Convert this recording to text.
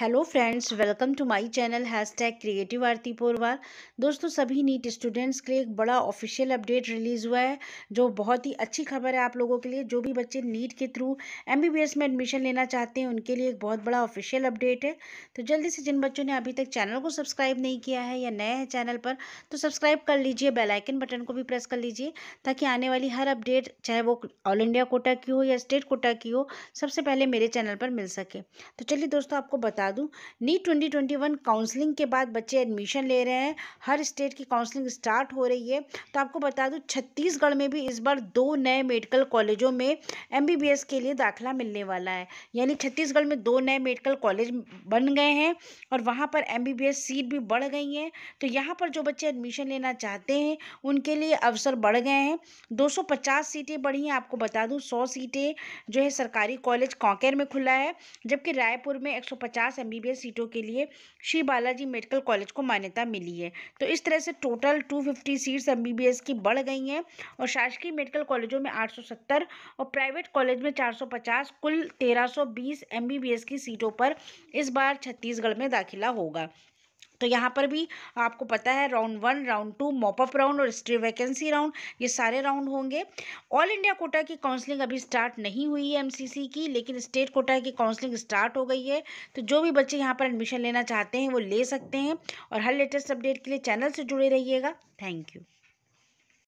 hello friends welcome to my channel hashtag creative Aarti Porwar दोस्तों सभी NEET students के लिए एक बड़ा ऑफिशियल अपडेट रिलीज़ हुआ है जो बहुत ही अच्छी खबर है आप लोगों के लिए जो भी बच्चे नीट के थ्रू एमबीबीएस में एडमिशन लेना चाहते हैं उनके लिए एक बहुत बड़ा ऑफिशियल अपडेट है तो जल्दी से जिन बच्चों ने अभी तक चैनल को सब्सक्राइब नहीं किया है या नए हैं चैनल पर तो सब्सक्राइब कर लीजिए बेलाइकन बटन को भी प्रेस कर लीजिए ताकि आने वाली हर अपडेट चाहे वो ऑल इंडिया कोटा की हो या स्टेट कोटा की हो सबसे पहले मेरे चैनल पर मिल सके तो चलिए दोस्तों आपको बता बता दूं नीट 2021 काउंसलिंग के बाद बच्चे एडमिशन ले रहे हैं हर स्टेट की काउंसलिंग स्टार्ट हो रही है तो आपको बता दूं छत्तीसगढ़ में भी इस बार दो नए मेडिकल कॉलेजों में एमबीबीएस के लिए दाखिला मिलने वाला है यानी छत्तीसगढ़ में दो नए मेडिकल कॉलेज बन गए हैं और वहाँ पर एम सीट भी बढ़ गई हैं तो यहाँ पर जो बच्चे एडमिशन लेना चाहते हैं उनके लिए अवसर बढ़ गए हैं दो सीटें बढ़ी हैं आपको बता दूँ सौ सीटें जो है सरकारी कॉलेज कांकेर में खुला है जबकि रायपुर में 150 एम सीटों के लिए श्री बालाजी मेडिकल कॉलेज को मान्यता मिली है तो इस तरह से टोटल 250 सीट्स एम की बढ़ गई हैं और शासकीय मेडिकल कॉलेजों में 870 और प्राइवेट कॉलेज में 450 कुल 1320 एमबीबीएस की सीटों पर इस बार छत्तीसगढ़ में दाखिला होगा तो यहाँ पर भी आपको पता है round one round two mop up round और स्ट्री वैकेंसी राउंड ये सारे राउंड होंगे ऑल इंडिया कोटा की काउंसलिंग अभी स्टार्ट नहीं हुई है एमसीसी की लेकिन स्टेट कोटा की काउंसलिंग स्टार्ट हो गई है तो जो भी बच्चे यहाँ पर एडमिशन लेना चाहते हैं वो ले सकते हैं और हर लेटेस्ट अपडेट के लिए चैनल से जुड़े रहिएगा थैंक यू